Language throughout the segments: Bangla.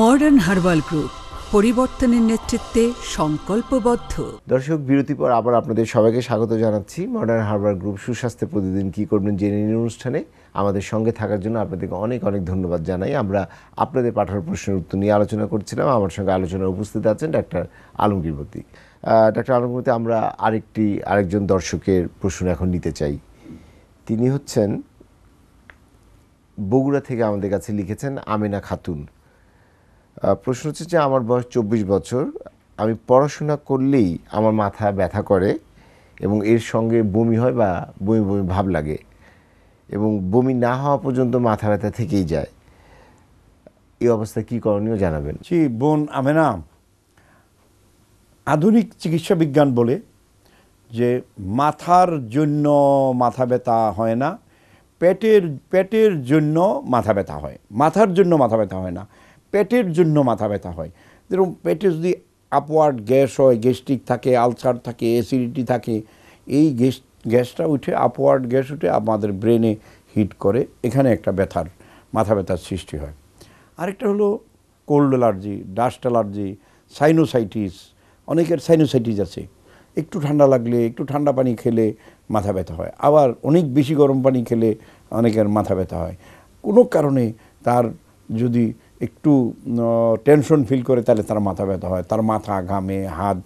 মডার্ন হার্বাল গ্রুপ পরিবর্তনের নেতৃত্বে সংকল্পবদ্ধ দর্শক বিরতির পর আবার আপনাদের সবাইকে স্বাগত জানাচ্ছি মডার্ন হার্বাল গ্রুপ সুস্বাস্থ্যে প্রতিদিন কি করবেন জেনে নিন অনুষ্ঠানে আমাদের সঙ্গে থাকার জন্য আপনাদেরকে অনেক অনেক ধন্যবাদ জানাই আমরা আপনাদের পাঠানোর প্রশ্নের উত্তর নিয়ে আলোচনা করছিলাম আমার সঙ্গে আলোচনায় উপস্থিত আছেন ডাক্তার আলমগীরবতী ডাক্তার আলমগীরবতী আমরা আরেকটি আরেকজন দর্শকের প্রশ্ন এখন নিতে চাই তিনি হচ্ছেন বগুড়া থেকে আমাদের কাছে লিখেছেন আমিনা খাতুন প্রশ্ন হচ্ছে যে আমার বয়স চব্বিশ বছর আমি পড়াশোনা করলেই আমার মাথা ব্যথা করে এবং এর সঙ্গে বমি হয় বা বমি বমি ভাব লাগে এবং বমি না হওয়া পর্যন্ত মাথা ব্যথা থেকেই যায় এই অবস্থা কি করণীয় জানাবেন জি বোন আমেনা আধুনিক চিকিৎসা বিজ্ঞান বলে যে মাথার জন্য মাথা ব্যথা হয় না পেটের পেটের জন্য মাথা ব্যথা হয় মাথার জন্য মাথা ব্যথা হয় না পেটের জন্য মাথা ব্যথা হয় যেরকম পেটে যদি আপওয়ার্ড গ্যাস হয় গ্যাস্ট্রিক থাকে আলসার থাকে অ্যাসিডিটি থাকে এই গ্যাস গ্যাসটা উঠে আপওয়ার্ড গ্যাস উঠে আমাদের ব্রেনে হিট করে এখানে একটা ব্যথার মাথা ব্যথার সৃষ্টি হয় আরেকটা হলো cold allergy dust allergy sinusitis অনেকের সাইনোসাইটিস আছে একটু ঠান্ডা লাগলে একটু ঠান্ডা পানি খেলে মাথা ব্যথা হয় আবার অনেক বেশি গরম পানি খেলে অনেকের মাথা ব্যথা হয় কোনো কারণে তার যদি একটু টেনশন ফিল করে তাহলে তার মাথা ব্যথা হয় তার মাথা ঘামে হাত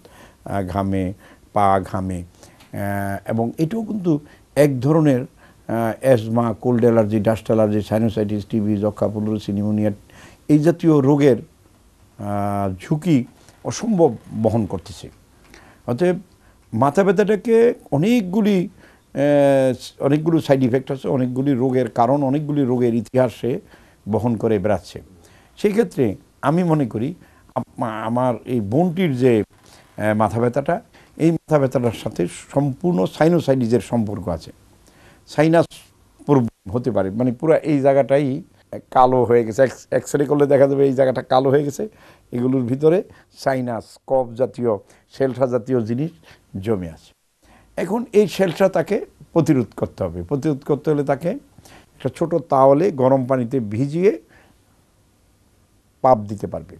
ঘামে পা ঘামে এবং এটাও কিন্তু এক ধরনের asthma cold allergy dust allergy sinusitis TB যক্ষা পুলসি নিউমোনিয়া এই জাতীয় রোগের ঝুঁকি অসম্ভব বহন করতেছে অতএব মাথা ব্যথাটাকে অনেকগুলি অনেকগুলো সাইড ইফেক্ট আছে অনেকগুলি রোগের কারণ অনেকগুলি রোগের ইতিহাসে বহন করে বেড়াচ্ছে সেই ক্ষেত্রে আমি মনে করি আমার এই বোনটির যে মাথা ব্যথাটা এই মাথা ব্যথাটার সাথে সম্পূর্ণ সাইনোসাইটিসের সম্পর্ক আছে সাইনাস হতে পারে মানে পুরো এই জায়গাটাই কালো হয়ে গেছে এক্স রে করলে দেখা যাবে এই জায়গাটা কালো হয়ে গেছে এগুলোর ভিতরে সাইনাস কফ জাতীয় শেলসা জাতীয় জিনিস জমে আছে এখন এই শেলসা তাকে প্রতিরোধ করতে হবে প্রতিরোধ করতে হলে তাকে একটা ছোটো তাওয়ালে গরম পানিতে ভিজিয়ে পাপ দিতে পারবে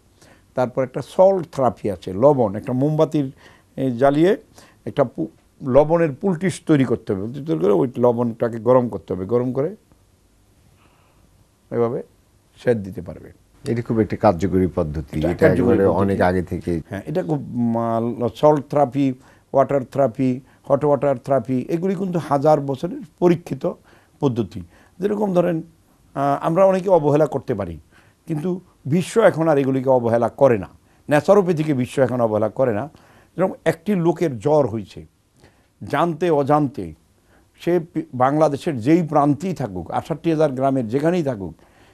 তারপর একটা সল্ট থেরাপি আছে লবণ একটা মোমবাতির জ্বালিয়ে একটা লবণের পুলটিস তৈরি করতে হবে তৈরি করে ওই লবণটাকে গরম করতে হবে গরম করে এভাবে সেদ দিতে পারবে এটা খুব একটা কার্যকরী পদ্ধতি অনেক আগে থেকে হ্যাঁ এটা খুব salt therapy water therapy hot water therapy এগুলি কিন্তু হাজার বছরের পরীক্ষিত পদ্ধতি যেরকম ধরেন আমরা অনেকে অবহেলা করতে পারি কিন্তু বিশ্ব এখন আর এগুলিকে অবহেলা করে না ন্যাচারোপ্যাথিকে বিশ্ব এখন অবহেলা করে না যেরকম একটি লোকের জ্বর হয়েছে জানতে অজান্তে সে বাংলাদেশের যেই প্রান্তেই থাকুক আষাট্টি হাজার গ্রামের যেখানেই থাকুক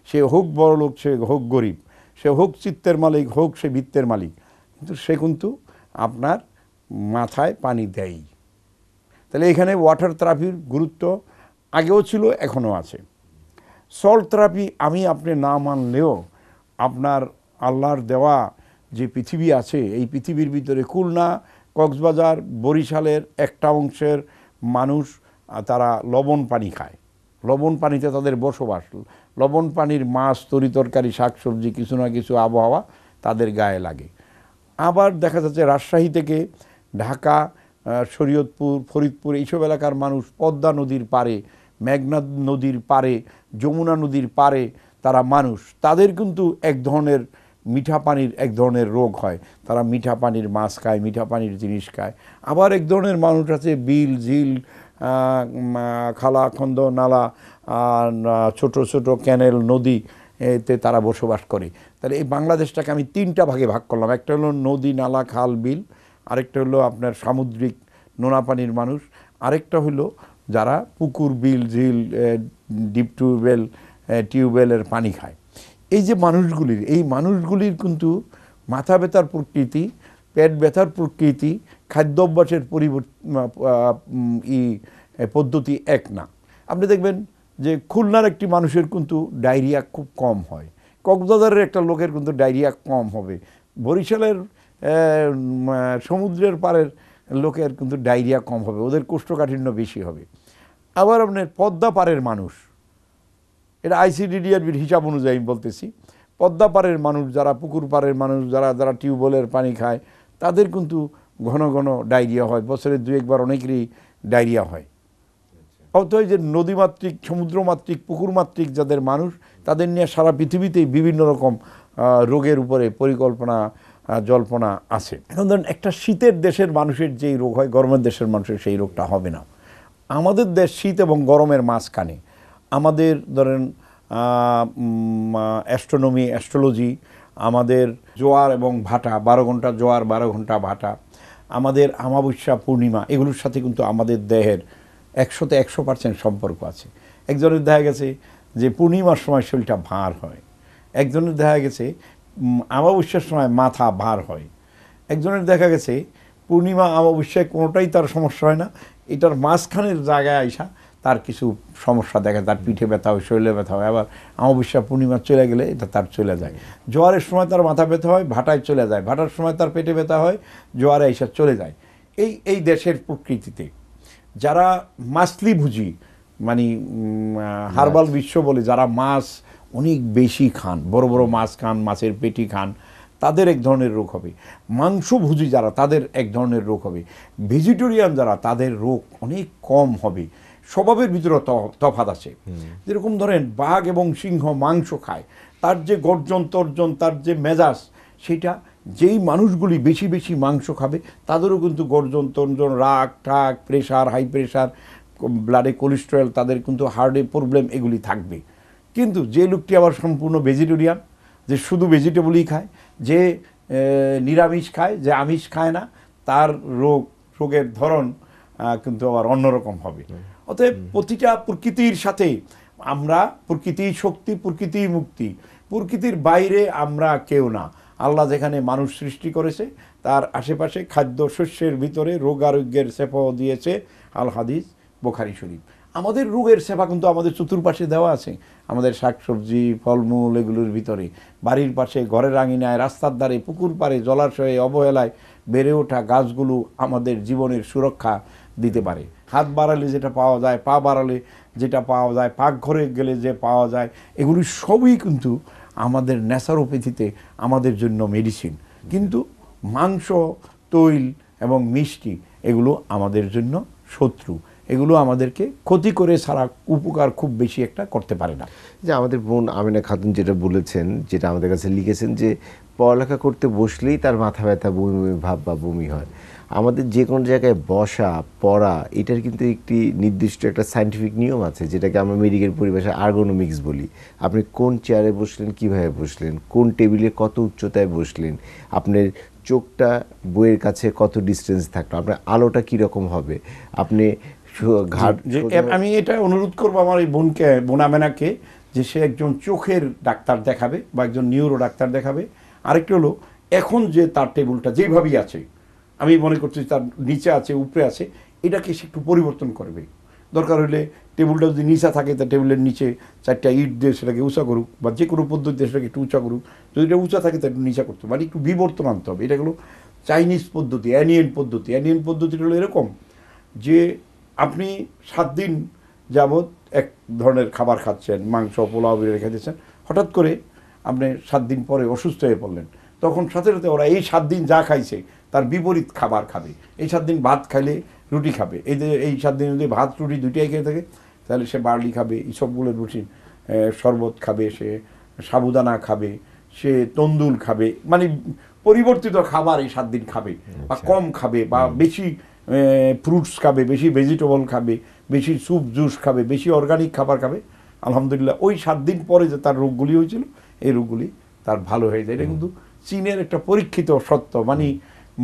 সে হোক বড় লোক সে হোক গরিব সে হোক চিত্তের মালিক হোক সে বৃত্তের মালিক কিন্তু সে কিন্তু আপনার মাথায় পানি দেয় তাহলে এখানে ওয়াটার থেরাপির গুরুত্ব আগেও ছিল এখনও আছে সল্ট থেরাপি আমি আপনি না মানলেও আপনার আল্লাহর দেওয়া যে পৃথিবী আছে এই পৃথিবীর ভিতরে খুলনা কক্সবাজার বরিশালের একটা অংশের মানুষ তারা লবণ পানি খায় লবণ পানিতে তাদের বসবাস লবণ পানির মাছ তরি তরকারি শাকসবজি কিছু না কিছু আবহাওয়া তাদের গায়ে লাগে আবার দেখা যাচ্ছে রাজশাহী থেকে ঢাকা শরীয়তপুর ফরিদপুর এইসব এলাকার মানুষ পদ্মা নদীর পারে মেঘনা নদীর পারে যমুনা নদীর পারে তারা মানুষ তাদের কিন্তু এক ধরনের মিঠা পানির এক ধরনের রোগ হয় তারা মিঠা পানির মাছ খায় মিঠা পানির জিনিস খায় আবার এক ধরনের মানুষ আছে বিল ঝিল খালা খন্দ নালা ছোট ছোট ক্যানেল নদী এতে তারা বসবাস করে তাহলে এই বাংলাদেশটাকে আমি তিনটা ভাগে ভাগ করলাম একটা হলো নদী নালা খাল বিল আরেকটা হলো আপনার সামুদ্রিক নোনা পানির মানুষ আরেকটা হলো যারা পুকুর বিল ঝিল ডিপ টিউবওয়েল টিউবওয়েলের পানি খায় এই যে মানুষগুলির এই মানুষগুলির কিন্তু মাথা ব্যথার প্রকৃতি পেট ব্যথার প্রকৃতি খাদ্য অভ্যাসের ই পদ্ধতি এক না আপনি দেখবেন যে খুলনার একটি মানুষের কিন্তু ডায়রিয়া খুব কম হয় কক্সবাজারের একটা লোকের কিন্তু ডায়রিয়া কম হবে বরিশালের সমুদ্রের পাড়ের লোকের কিন্তু ডায়রিয়া কম হবে ওদের কোষ্ঠকাঠিন্য বেশি হবে আবার আপনার পদ্মা পাড়ের মানুষ এটা আইসিডিডিআরবির হিসাব অনুযায়ী আমি বলতেছি পদ্মা পাড়ের মানুষ যারা পুকুর পাড়ের মানুষ যারা যারা টিউবওয়েলের পানি খায় তাদের কিন্তু ঘন ঘন ডায়রিয়া হয় বছরে দু একবার অনেকেরই ডায়রিয়া হয় এই যে নদীমাতৃক সমুদ্রমাতৃক পুকুরমাতৃক যাদের মানুষ তাদের নিয়ে সারা পৃথিবীতেই বিভিন্ন রকম রোগের উপরে পরিকল্পনা জল্পনা আছে এখন ধরেন একটা শীতের দেশের মানুষের যেই রোগ হয় গরমের দেশের মানুষের সেই রোগটা হবে না আমাদের দেশ শীত এবং গরমের মাঝখানে আমাদের ধরেন অ্যাস্ট্রোনমি অ্যাস্ট্রোলজি আমাদের জোয়ার এবং ভাটা বারো ঘন্টা জোয়ার বারো ঘন্টা ভাটা আমাদের আমাবস্যা পূর্ণিমা এগুলোর সাথে কিন্তু আমাদের দেহের একশোতে একশো পার্সেন্ট সম্পর্ক আছে একজনের দেখা গেছে যে পূর্ণিমার সময় শরীরটা ভার হয় একজনের দেখা গেছে আমাবস্যার সময় মাথা ভার হয় একজনের দেখা গেছে পূর্ণিমা আমাবস্যায় কোনোটাই তার সমস্যা হয় না এটার মাঝখানের জায়গায় আইসা তার কিছু সমস্যা দেখা তার পিঠে ব্যথা হয় শরীরে ব্যথা হয় আবার আমাবস্যা পূর্ণিমা চলে গেলে এটা তার চলে যায় জোয়ারের সময় তার মাথা ব্যথা হয় ভাটায় চলে যায় ভাটার সময় তার পেটে ব্যথা হয় জোয়ারে আইসা চলে যায় এই এই দেশের প্রকৃতিতে যারা মাছলি ভুজি মানে হার্বাল বিশ্ব বলে যারা মাছ অনেক বেশি খান বড় বড় মাছ খান মাছের পেটি খান তাদের এক ধরনের রোগ হবে মাংসভোজী যারা তাদের এক ধরনের রোগ হবে ভেজিটেরিয়ান যারা তাদের রোগ অনেক কম হবে স্বভাবের ভিতরে তফাত আছে যেরকম ধরেন বাঘ এবং সিংহ মাংস খায় তার যে গর্জন তর্জন তার যে মেজাজ সেটা যেই মানুষগুলি বেশি বেশি মাংস খাবে তাদেরও কিন্তু গর্জন তর্জন রাগ ঠাক প্রেশার হাই প্রেশার ব্লাডে কোলেস্ট্রল তাদের কিন্তু হার্টে প্রবলেম এগুলি থাকবে কিন্তু যে লোকটি আবার সম্পূর্ণ ভেজিটেরিয়ান যে শুধু ভেজিটেবলই খায় যে নিরামিষ খায় যে আমিষ খায় না তার রোগ রোগের ধরন কিন্তু আবার অন্যরকম হবে অতএব প্রতিটা প্রকৃতির সাথে আমরা প্রকৃতি শক্তি প্রকৃতি মুক্তি প্রকৃতির বাইরে আমরা কেউ না আল্লাহ যেখানে মানুষ সৃষ্টি করেছে তার আশেপাশে খাদ্য শস্যের ভিতরে আরোগ্যের সেফ দিয়েছে আল হাদিস বোখারি শরীফ আমাদের রোগের সেবা কিন্তু আমাদের চতুর্পাশে দেওয়া আছে আমাদের শাকসবজি ফলমূল এগুলোর ভিতরে বাড়ির পাশে ঘরের আঙিনায় রাস্তার ধারে পুকুর পারে জলাশয়ে অবহেলায় বেড়ে ওঠা গাছগুলো আমাদের জীবনের সুরক্ষা দিতে পারে হাত বাড়ালে যেটা পাওয়া যায় পা বাড়ালে যেটা পাওয়া যায় পাকঘরে গেলে যে পাওয়া যায় এগুলি সবই কিন্তু আমাদের ন্যাচারোপ্যাথিতে আমাদের জন্য মেডিসিন কিন্তু মাংস তৈল এবং মিষ্টি এগুলো আমাদের জন্য শত্রু এগুলো আমাদেরকে ক্ষতি করে সারা উপকার খুব বেশি একটা করতে পারে না যে আমাদের বোন আমিনা খাতুন যেটা বলেছেন যেটা আমাদের কাছে লিখেছেন যে পড়ালেখা করতে বসলেই তার মাথা ব্যথা বমি বমি ভাব বা বমি হয় আমাদের যে কোনো জায়গায় বসা পড়া এটার কিন্তু একটি নির্দিষ্ট একটা সায়েন্টিফিক নিয়ম আছে যেটাকে আমরা মেডিকেল পরিবেশে আর্গোনোমিক্স বলি আপনি কোন চেয়ারে বসলেন কিভাবে বসলেন কোন টেবিলে কত উচ্চতায় বসলেন আপনার চোখটা বইয়ের কাছে কত ডিস্টেন্স থাকলো আপনার আলোটা কীরকম হবে আপনি ঘাট আমি এটা অনুরোধ করবো আমার এই বোনকে বোনামেনাকে যে সে একজন চোখের ডাক্তার দেখাবে বা একজন নিউরো ডাক্তার দেখাবে আরেকটি হলো এখন যে তার টেবিলটা যেভাবেই আছে আমি মনে করছি তার নিচে আছে উপরে আছে এটাকে সে একটু পরিবর্তন করবে দরকার হলে টেবিলটা যদি নিচা থাকে তা টেবিলের নিচে চারটা ইট দিয়ে সেটাকে উঁচা করুক বা যে কোনো পদ্ধতিতে সেটাকে একটু উঁচা করুক যদি এটা উঁচা থাকে তা একটু নিচা করতে হবে মানে একটু বিবর্তন আনতে হবে এটা হলো চাইনিজ পদ্ধতি অ্যানিয়ান পদ্ধতি অ্যানিয়ান পদ্ধতিটা হলো এরকম যে আপনি সাত দিন যাবৎ এক ধরনের খাবার খাচ্ছেন মাংস পোলাও বিরিয়ানি খাচ্ছেন হঠাৎ করে আপনি সাত দিন পরে অসুস্থ হয়ে পড়লেন তখন সাথে সাথে ওরা এই সাত দিন যা খাইছে তার বিপরীত খাবার খাবে এই সাত দিন ভাত খাইলে রুটি খাবে এই যে এই সাত দিন যদি ভাত রুটি দুটিয়াই খেয়ে থাকে তাহলে সে বার্লি খাবে সবগুলো রুটি শরবত খাবে সে সাবুদানা খাবে সে তন্দুল খাবে মানে পরিবর্তিত খাবার এই সাত দিন খাবে বা আচ্ছা। কম খাবে বা বেশি ফ্রুটস খাবে বেশি ভেজিটেবল খাবে বেশি স্যুপ জুস খাবে বেশি অর্গানিক খাবার খাবে আলহামদুলিল্লাহ ওই সাত দিন পরে যে তার রোগগুলি হয়েছিল এই রোগগুলি তার ভালো হয়ে যায় এটা কিন্তু চীনের একটা পরীক্ষিত সত্য মানে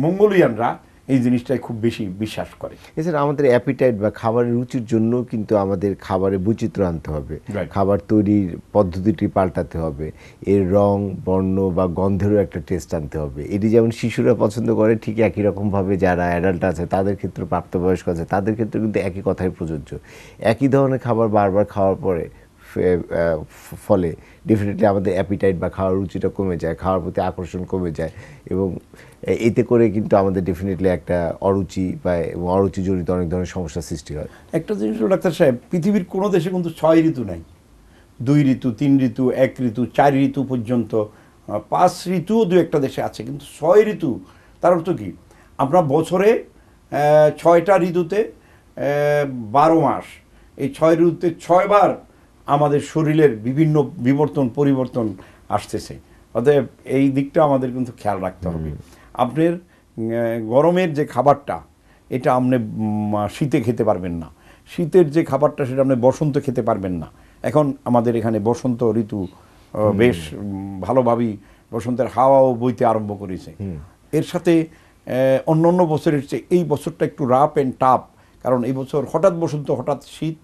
মঙ্গোলিয়ানরা এই জিনিসটাই খুব বেশি বিশ্বাস করে এছাড়া আমাদের অ্যাপিটাইট বা খাবারের রুচির জন্য কিন্তু আমাদের খাবারে বৈচিত্র্য আনতে হবে খাবার তৈরির পদ্ধতিটি পাল্টাতে হবে এর রং বর্ণ বা গন্ধেরও একটা টেস্ট আনতে হবে এটি যেমন শিশুরা পছন্দ করে ঠিক একই রকমভাবে যারা অ্যাডাল্ট আছে তাদের ক্ষেত্রে প্রাপ্তবয়স্ক আছে তাদের ক্ষেত্রে কিন্তু একই কথাই প্রযোজ্য একই ধরনের খাবার বারবার খাওয়ার পরে ফলে ডেফিনেটলি আমাদের অ্যাপিটাইট বা খাওয়ার রুচিটা কমে যায় খাওয়ার প্রতি আকর্ষণ কমে যায় এবং এতে করে কিন্তু আমাদের ডেফিনেটলি একটা অরুচি বা অরুচি জড়িত অনেক ধরনের সমস্যার সৃষ্টি হয় একটা জিনিস ডাক্তার সাহেব পৃথিবীর কোনো দেশে কিন্তু ছয় ঋতু নাই দুই ঋতু তিন ঋতু এক ঋতু চার ঋতু পর্যন্ত পাঁচ ঋতুও দু একটা দেশে আছে কিন্তু ছয় ঋতু তার অর্থ কী আমরা বছরে ছয়টা ঋতুতে বারো মাস এই ছয় ঋতুতে ছয়বার আমাদের শরীরের বিভিন্ন বিবর্তন পরিবর্তন আসতেছে অতএব এই দিকটা আমাদের কিন্তু খেয়াল রাখতে হবে আপনার গরমের যে খাবারটা এটা আপনি শীতে খেতে পারবেন না শীতের যে খাবারটা সেটা আপনি বসন্ত খেতে পারবেন না এখন আমাদের এখানে বসন্ত ঋতু বেশ ভালোভাবেই বসন্তের হাওয়াও বইতে আরম্ভ করেছে এর সাথে অন্য অন্য বছরের চেয়ে এই বছরটা একটু রাফ অ্যান্ড টাফ কারণ এই বছর হঠাৎ বসন্ত হঠাৎ শীত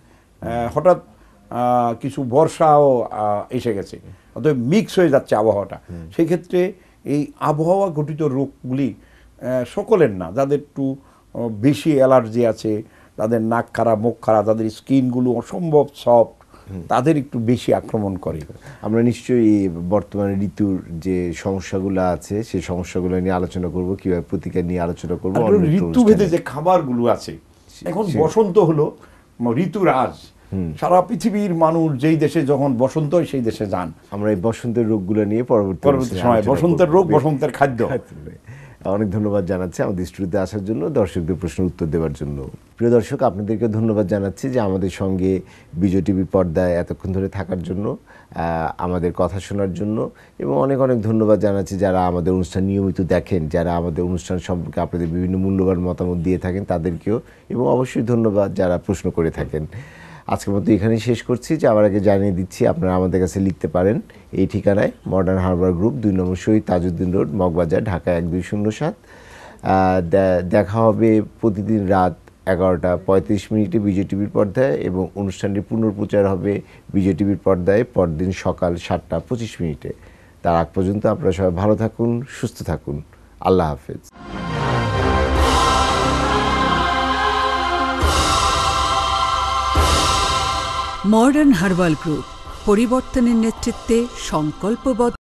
হঠাৎ কিছু বর্ষাও এসে গেছে অতএব মিক্স হয়ে যাচ্ছে আবহাওয়াটা সেই ক্ষেত্রে এই আবহাওয়া ঘটিত রোগগুলি সকলের না যাদের একটু বেশি অ্যালার্জি আছে তাদের নাক খারাপ মুখ খারাপ তাদের স্কিনগুলো অসম্ভব সফট তাদের একটু বেশি আক্রমণ করে আমরা নিশ্চয়ই বর্তমানে ঋতুর যে সমস্যাগুলো আছে সেই সমস্যাগুলো নিয়ে আলোচনা করব কিভাবে প্রতিকার নিয়ে আলোচনা করবো ঋতুভেদে যে খাবারগুলো আছে এখন বসন্ত হলো ঋতুরাজ সারা পৃথিবীর মানুষ যেই দেশে যখন বসন্ত হয় সেই দেশে যান আমরা এই বসন্তের রোগগুলো নিয়ে পরবর্তী পরবর্তী সময় বসন্তের রোগ বসন্তের খাদ্য অনেক ধন্যবাদ জানাচ্ছি আমাদের স্টুডিওতে আসার জন্য দর্শকদের প্রশ্ন উত্তর দেওয়ার জন্য প্রিয় দর্শক আপনাদেরকে ধন্যবাদ জানাচ্ছি যে আমাদের সঙ্গে বিজয় টিভি পর্দায় এতক্ষণ ধরে থাকার জন্য আমাদের কথা শোনার জন্য এবং অনেক অনেক ধন্যবাদ জানাচ্ছি যারা আমাদের অনুষ্ঠান নিয়মিত দেখেন যারা আমাদের অনুষ্ঠান সম্পর্কে আপনাদের বিভিন্ন মূল্যবান মতামত দিয়ে থাকেন তাদেরকেও এবং অবশ্যই ধন্যবাদ যারা প্রশ্ন করে থাকেন আজকের মতো এখানেই শেষ করছি যে আবার আগে জানিয়ে দিচ্ছি আপনারা আমাদের কাছে লিখতে পারেন এই ঠিকানায় মডার্ন হারবার গ্রুপ দুই নম্বর শহীদ তাজউদ্দিন রোড মগবাজার ঢাকা এক দুই শূন্য সাত দেখা হবে প্রতিদিন রাত এগারোটা পঁয়ত্রিশ মিনিটে বিজয় টিভির পর্দায় এবং অনুষ্ঠানটি পুনর্প্রচার হবে বিজয় টিভির পর্দায় পরদিন সকাল সাতটা পঁচিশ মিনিটে তার আগ পর্যন্ত আপনারা সবাই ভালো থাকুন সুস্থ থাকুন আল্লাহ হাফেজ মডার্ন হারবাল গ্রুপ পরিবর্তনের নেতৃত্বে সংকল্পবদ্ধ